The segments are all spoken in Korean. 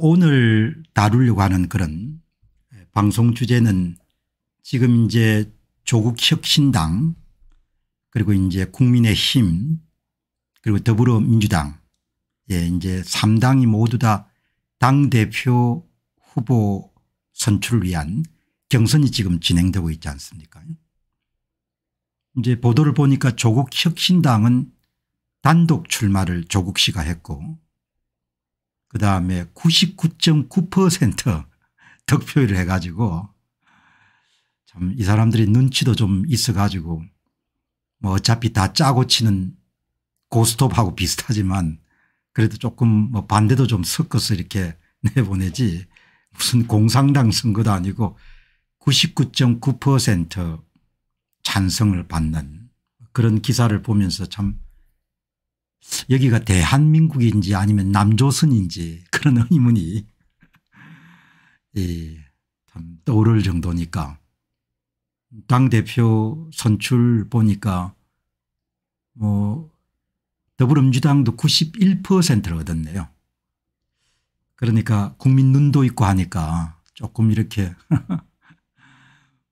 오늘 다루려고 하는 그런 방송 주제는 지금 이제 조국 혁신당 그리고 이제 국민의힘 그리고 더불어민주당 예 이제 3당이 모두 다 당대표 후보 선출을 위한 경선이 지금 진행되고 있지 않습니까 이제 보도를 보니까 조국 혁신당은 단독 출마를 조국 씨가 했고 그다음에 99.9% 득표율을 해 가지고 참 이 사람들이 눈치도 좀 있어 가지고 뭐 어차피 다 짜고 치는 고스톱하고 비슷하지만 그래도 조금 뭐 반대도 좀 섞어서 이렇게 내보내지 무슨 공상당 선거도 아니고 99.9% 찬성을 받는 그런 기사를 보면서 참 여기가 대한민국인지 아니면 남조선인지 그런 의문이 예, 참 떠오를 정도니까 당대표 선출 보니까 뭐 더불어민주당도 91%를 얻었네요. 그러니까 국민 눈도 있고 하니까 조금 이렇게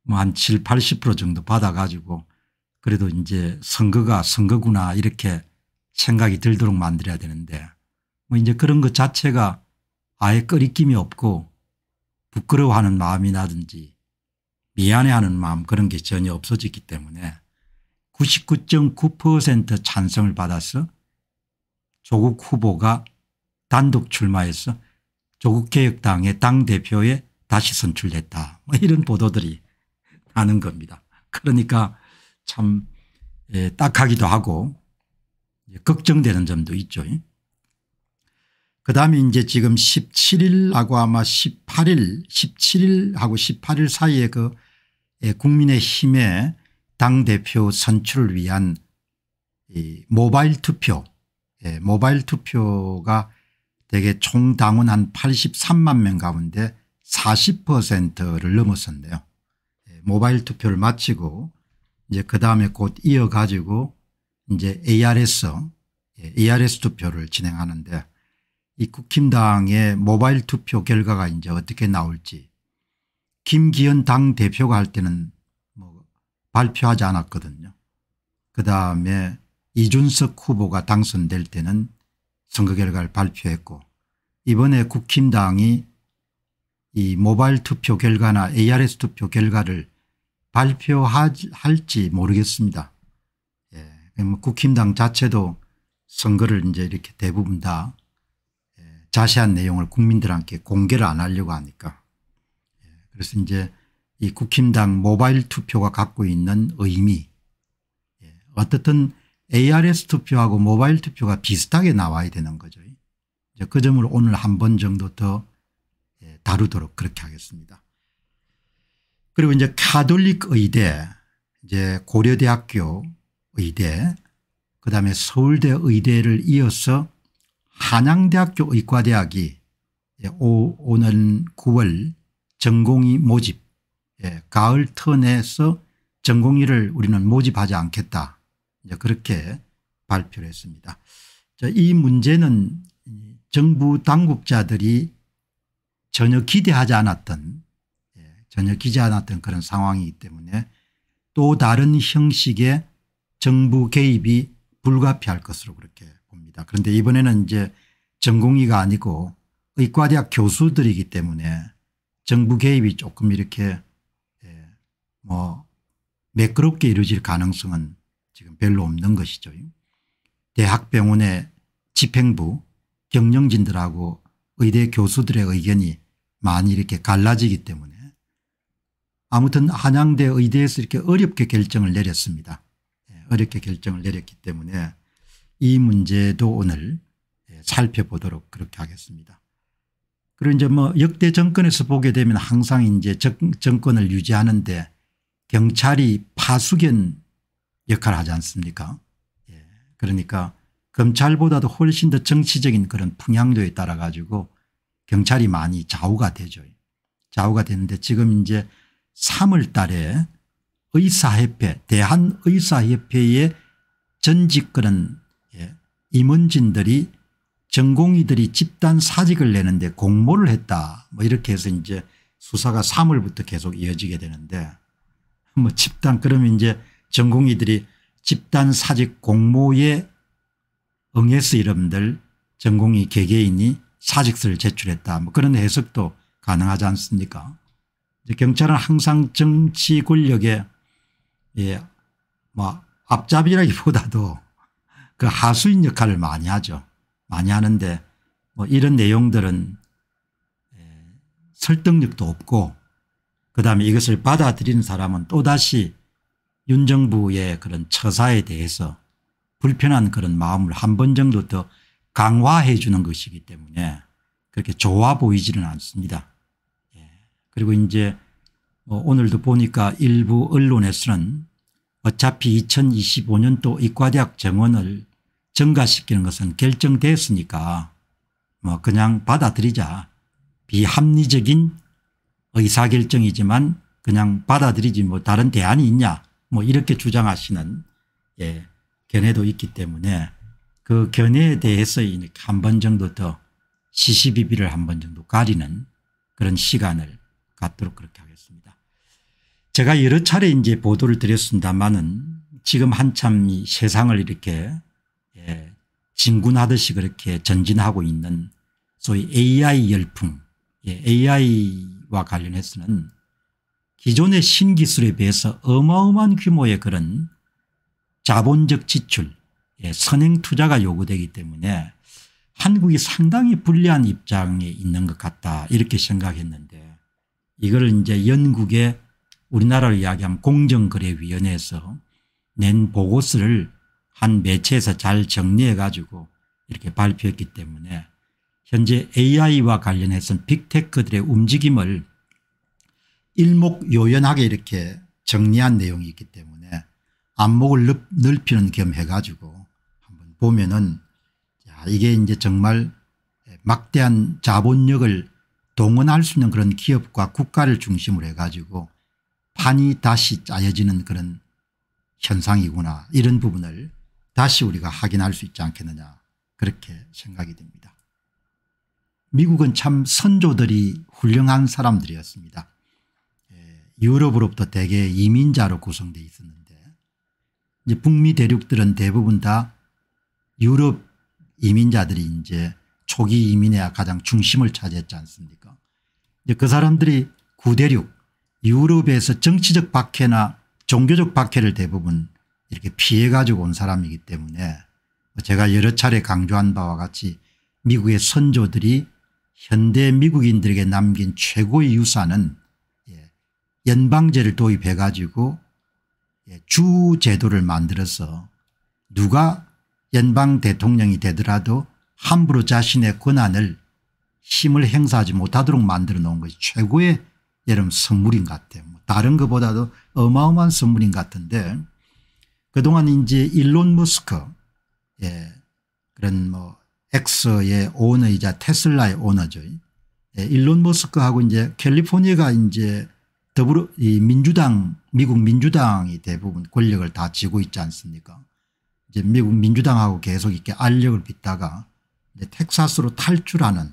뭐한 7, 80% 정도 받아가지고 그래도 이제 선거가 선거구나 이렇게 생각이 들도록 만들어야 되는데 뭐 이제 그런 것 자체가 아예 끓이낌이 없고 부끄러워하는 마음이라든지 미안해하는 마음 그런 게 전혀 없어졌기 때문에 99.9% 찬성을 받아서 조국 후보가 단독 출마해서 조국개혁당의 당대표에 다시 선출됐다 뭐 이런 보도들이 나는 겁니다. 그러니까 참 예, 딱하기도 하고 걱정되는 점도 있죠. 그 다음에 이제 지금 17일하고 아마 18일 17일하고 18일 사이에 그 예, 국민의힘의 당대표 선출을 위한 모바일 투표 예, 모바일 투표가 대개 총 당원 한 83만 명 가운데 40%를 넘었었는데요. 예, 모바일 투표를 마치고 이제 그 다음에 곧 이어가지고 이제 ARS, 예, ARS 투표를 진행하는데 이 국힘당의 모바일 투표 결과가 이제 어떻게 나올지 김기현 당 대표가 할 때는 뭐 발표하지 않았거든요. 그다음에 이준석 후보가 당선될 때는 선거 결과를 발표했고 이번에 국힘당이 이 모바일 투표 결과나 ARS 투표 결과를 발표할지 모르겠습니다. 예, 뭐 국힘당 자체도 선거를 이제 이렇게 대부분 다 예, 자세한 내용을 국민들한테 공개를 안 하려고 하니까 예, 그래서 이제 이 국힘당 모바일 투표가 갖고 있는 의미 어떻든 ARS 투표하고 모바일 투표가 비슷하게 나와야 되는 거죠. 이제 그 점을 오늘 한 번 정도 더 다루도록 그렇게 하겠습니다. 그리고 이제 카톨릭 의대 이제 고려대학교 의대 그다음에 서울대 의대를 이어서 한양대학교 의과대학이 예, 오, 는 9월 전공의 모집 예, 가을 턴에서 전공의를 우리는 모집하지 않겠다 그렇게 발표를 했습니다. 이 문제는 정부 당국자들이 전혀 기대하지 않았던 예, 전혀 기지 대하 않았던 그런 상황이기 때문에 또 다른 형식의 정부 개입이 불가피할 것으로 그렇게 봅니다. 그런데 이번에는 이제 전공의가 아니고 의과대학 교수들이기 때문에 정부 개입이 조금 이렇게 예, 뭐 매끄럽게 이루어질 가능성은 지금 별로 없는 것이죠. 대학병원의 집행부 경영진들하고 의대 교수들의 의견이 많이 이렇게 갈라지기 때문에 아무튼 한양대 의대에서 이렇게 어렵게 결정을 내렸습니다. 어렵게 결정을 내렸기 때문에 이 문제도 오늘 예, 살펴보도록 그렇게 하겠습니다. 그리고 이제 뭐 역대 정권에서 보게 되면 항상 이제 정권을 유지하는데 경찰이 파수견 역할을 하지 않습니까? 예. 그러니까 검찰보다도 훨씬 더 정치적인 그런 풍향도에 따라 가지고 경찰이 많이 좌우가 되죠. 좌우가 되는데 지금 이제 3월 달에 의사협회 대한의사협회의 전직 그런 예, 임원진들이 전공의들이 집단 사직을 내는데 공모를 했다 뭐 이렇게 해서 이제 수사가 3월부터 계속 이어지게 되는데 뭐 집단 그러면 이제 전공의들이 집단 사직 공모에 응해서 이름들 전공의 개개인이 사직서를 제출했다 뭐 그런 해석도 가능하지 않습니까 경찰은 항상 정치 권력에 예, 뭐 앞잡이라기보다도 그 하수인 역할을 많이 하죠. 많이 하는데 뭐 이런 내용들은 예, 설득력도 없고 그다음에 이것을 받아들이는 사람은 또다시 윤 정부의 그런 처사에 대해서 불편한 그런 마음을 한 번 정도 더 강화해 주는 것이기 때문에 그렇게 좋아 보이지는 않습니다. 예. 그리고 이제 어, 오늘도 보니까 일부 언론에서는 어차피 2025년 도 이과대학 정원을 증가시키는 것은 결정되었으니까뭐 그냥 받아들이자 비합리적인 의사결정이지만 그냥 받아들이지 뭐 다른 대안이 있냐 뭐 이렇게 주장하시는 예, 견해도 있기 때문에 그 견해에 대해서 한 번 정도 더 시시비비를 한 번 정도 가리는 그런 시간을 갖도록 그렇게 하겠습니다. 제가 여러 차례 이제 보도를 드렸습니다만은 지금 한참 세상을 이렇게 예, 진군하듯이 그렇게 전진하고 있는 소위 AI 열풍 예, AI와 관련해서는 기존의 신기술에 비해서 어마어마한 규모의 그런 자본적 지출 예, 선행 투자가 요구되기 때문에 한국이 상당히 불리한 입장에 있는 것 같다 이렇게 생각했는데 이걸 이제 영국의 우리나라를 이야기하면 공정거래위원회에서 낸 보고서를 한 매체에서 잘 정리해 가지고 이렇게 발표했기 때문에 현재 AI와 관련해서 빅테크들의 움직임을 일목요연하게 이렇게 정리한 내용이 있기 때문에 안목을 넓히는 겸 해가지고 한번 보면은 이게 이제 정말 막대한 자본력을 동원할 수 있는 그런 기업과 국가를 중심으로 해가지고 판이 다시 짜여지는 그런 현상이구나 이런 부분을 다시 우리가 확인할 수 있지 않겠느냐 그렇게 생각이 됩니다. 미국은 참 선조들이 훌륭한 사람들이었습니다. 예, 유럽으로부터 대개 이민자로 구성되어 있었는데 이제 북미 대륙들은 대부분 다 유럽 이민자들이 이제 초기 이민해 가장 중심을 차지했지 않습니까 그 사람들이 구대륙 유럽에서 정치적 박해나 종교적 박해를 대부분 이렇게 피해 가지고 온 사람이기 때문에 뭐 제가 여러 차례 강조한 바와 같이 미국의 선조들이 현대 미국인들에게 남긴 최고의 유산은 예, 연방제를 도입해 가지고 예, 주제도를 만들어서 누가 연방 대통령이 되더라도 함부로 자신의 권한을 힘을 행사하지 못하도록 만들어 놓은 것이 최고의 여름 선물인 것 같아요. 뭐 다른 것보다도 어마어마한 선물인 같은데 그동안 이제 일론 머스크 예, 그런 뭐 엑스의 오너이자 테슬라의 오너죠. 예, 일론 머스크하고 이제 캘리포니아가 이제 더불어 이 민주당 미국 민주당이 대부분 권력을 다 쥐고 있지 않습니까 이제 미국 민주당하고 계속 이렇게 알력을 빚다가 네, 텍사스로 탈출하는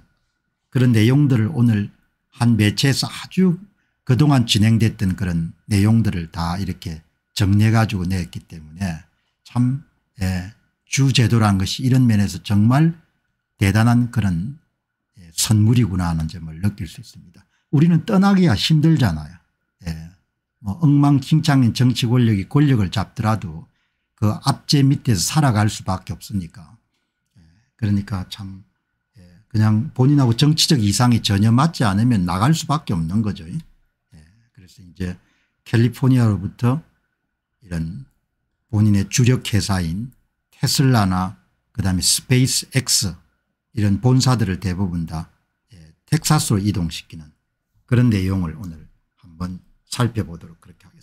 그런 내용들을 오늘 한 매체에서 아주 그동안 진행됐던 그런 내용들을 다 이렇게 정리해 가지고 냈기 때문에 참 예, 주제도란 것이 이런 면에서 정말 대단한 그런 예, 선물이구나 하는 점을 느낄 수 있습니다. 우리는 떠나기가 힘들잖아요. 예, 뭐 엉망진창인 정치 권력이 권력을 잡더라도 그 앞제 밑에서 살아갈 수밖에 없으니까 그러니까 참 예, 그냥 본인하고 정치적 이상이 전혀 맞지 않으면 나갈 수밖에 없는 거죠. 예, 그래서 이제 캘리포니아로부터 이런 본인의 주력 회사인 테슬라나 그다음에 스페이스 X 이런 본사들을 대부분 다 예, 텍사스로 이동시키는 그런 내용을 오늘 한번 살펴보도록 그렇게 하겠습니다.